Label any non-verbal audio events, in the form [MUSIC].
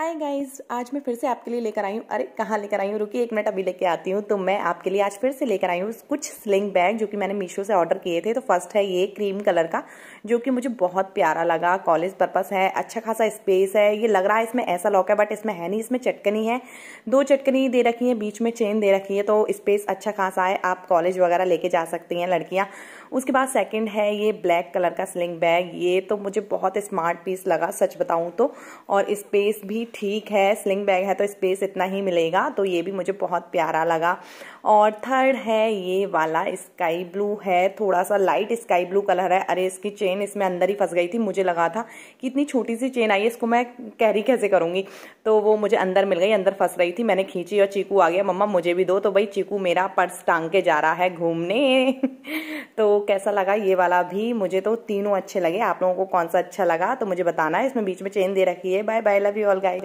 hi guys आज मैं फिर से आपके लिए लेकर आई हूँ अरे कहाँ लेकर आई हूँ रुकी एक मिनट अभी लेके आती हूँ तो मैं आपके लिए आज फिर से लेकर आई हूँ कुछ स्लिंग बैग जो कि मैंने मीशो से ऑर्डर किए थे तो फर्स्ट है ये क्रीम कलर का जो कि मुझे बहुत प्यारा लगा कॉलेज पर्पस है अच्छा खासा स्पेस है ये लग रहा है इसमें ऐसा लॉक है बट इसमें है नहीं इसमें चटकनी है दो चटकनी दे रखी है बीच में चेन दे रखी है तो स्पेस अच्छा खासा है आप कॉलेज वगैरह लेके जा सकती हैं लड़कियाँ उसके बाद सेकेंड है ये ब्लैक कलर का स्लिंग बैग ये तो मुझे बहुत स्मार्ट पीस लगा सच बताऊँ तो और स्पेस भी ठीक है स्लिंग बैग है तो स्पेस इतना ही मिलेगा तो ये भी मुझे बहुत प्यारा लगा और थर्ड है ये वाला स्काई ब्लू है थोड़ा सा लाइट स्काई ब्लू कलर है अरे इसकी चेन इसमें अंदर ही फंस गई थी मुझे लगा था कि इतनी छोटी सी चेन आई है इसको मैं कैरी कैसे करूँगी तो वो मुझे अंदर मिल गई अंदर फंस रही थी मैंने खींची और चीकू आ गया मम्मा मुझे भी दो तो भाई चीकू मेरा पर्स टांग के जा रहा है घूमने [LAUGHS] तो कैसा लगा ये वाला भी मुझे तो तीनों अच्छे लगे आप लोगों को कौन सा अच्छा लगा तो मुझे बताना है इसमें बीच में चेन दे रखी है bye bye love you all guys